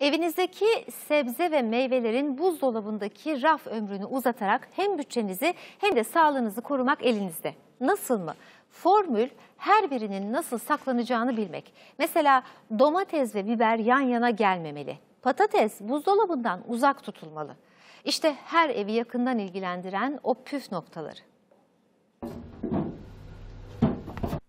Evinizdeki sebze ve meyvelerin buzdolabındaki raf ömrünü uzatarak hem bütçenizi hem de sağlığınızı korumak elinizde. Nasıl mı? Formül her birinin nasıl saklanacağını bilmek. Mesela domates ve biber yan yana gelmemeli. Patates buzdolabından uzak tutulmalı. İşte her evi yakından ilgilendiren o püf noktaları.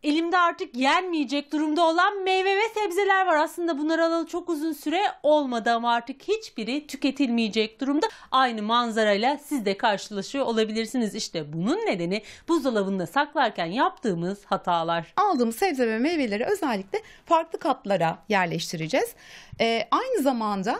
elimde artık yenmeyecek durumda olan meyve ve sebzeler var. Aslında bunlar alalı çok uzun süre olmadı ama artık hiçbiri tüketilmeyecek durumda. Aynı manzarayla siz de karşılaşıyor olabilirsiniz. İşte bunun nedeni buzdolabında saklarken yaptığımız hatalar. Aldığım sebze ve meyveleri özellikle farklı kaplara yerleştireceğiz. Ee, aynı zamanda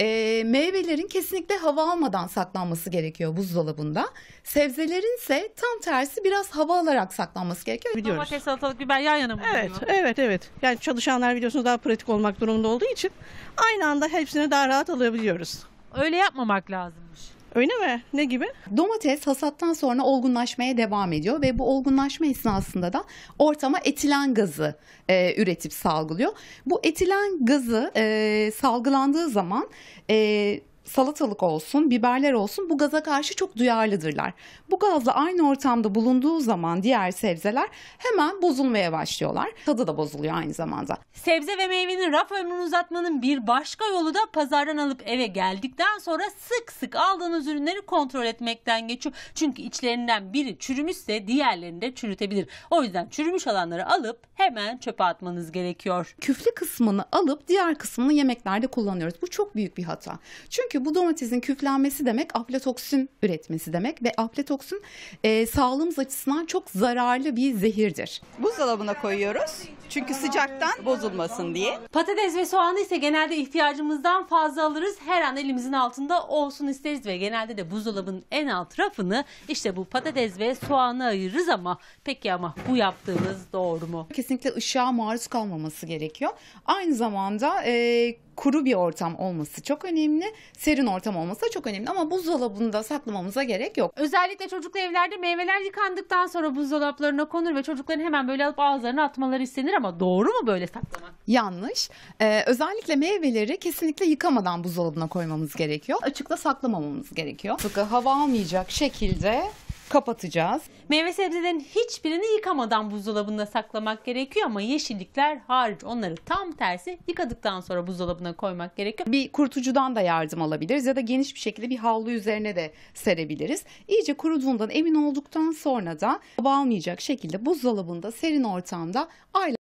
e, meyvelerin kesinlikle hava almadan saklanması gerekiyor buzdolabında. Sebzelerin ise tam tersi biraz hava alarak saklanması gerekiyor. Biliyoruz. Domates, salatalık, biber yan yana mı Evet, duruyor? evet, evet. Yani çalışanlar biliyorsunuz daha pratik olmak durumunda olduğu için aynı anda hepsini daha rahat alabiliyoruz. Öyle yapmamak lazım. Öyle mi? Ne gibi? Domates hasattan sonra olgunlaşmaya devam ediyor ve bu olgunlaşma esnasında da ortama etilen gazı e, üretip salgılıyor. Bu etilen gazı e, salgılandığı zaman e, salatalık olsun, biberler olsun bu gaza karşı çok duyarlıdırlar. Bu gazla aynı ortamda bulunduğu zaman diğer sebzeler hemen bozulmaya başlıyorlar. Tadı da bozuluyor aynı zamanda. Sebze ve meyvenin raf ömrünü uzatmanın bir başka yolu da pazardan alıp eve geldikten sonra sık sık aldığınız ürünleri kontrol etmekten geçiyor. Çünkü içlerinden biri çürümüşse diğerlerini de çürütebilir. O yüzden çürümüş alanları alıp hemen çöpe atmanız gerekiyor. Küflü kısmını alıp diğer kısmını yemeklerde kullanıyoruz. Bu çok büyük bir hata. Çünkü bu domatesin küflenmesi demek aflatoksin üretmesi demek ve aflatoksin e, sağlığımız açısından çok zararlı bir zehirdir. Buzdolabına koyuyoruz. Çünkü sıcaktan bozulmasın diye. Patates ve soğanı ise genelde ihtiyacımızdan fazla alırız. Her an elimizin altında olsun isteriz ve genelde de buzdolabın en alt rafını işte bu patates ve soğanı ayırırız ama peki ama bu yaptığımız doğru mu? Kesinlikle ışığa maruz kalmaması gerekiyor. Aynı zamanda e, kuru bir ortam olması çok önemli. Serin ortam olması da çok önemli ama buzdolabında saklamamıza gerek yok. Özellikle çocuklu evlerde meyveler yıkandıktan sonra buzdolaplarına konur ve çocukların hemen böyle alıp ağızlarına atmaları istenir ama doğru mu böyle saklamak? Yanlış. Ee, özellikle meyveleri kesinlikle yıkamadan buzdolabına koymamız gerekiyor. Açıkta saklamamamız gerekiyor. Çünkü hava almayacak şekilde kapatacağız. Meyve sebzelerin hiçbirini yıkamadan buzdolabında saklamak gerekiyor ama yeşillikler hariç onları tam tersi yıkadıktan sonra buzdolabına koymak gerekiyor. Bir kurutucudan da yardım alabiliriz ya da geniş bir şekilde bir havlu üzerine de serebiliriz. İyice kuruduğundan emin olduktan sonra da hava almayacak şekilde buzdolabında serin ortamda aylar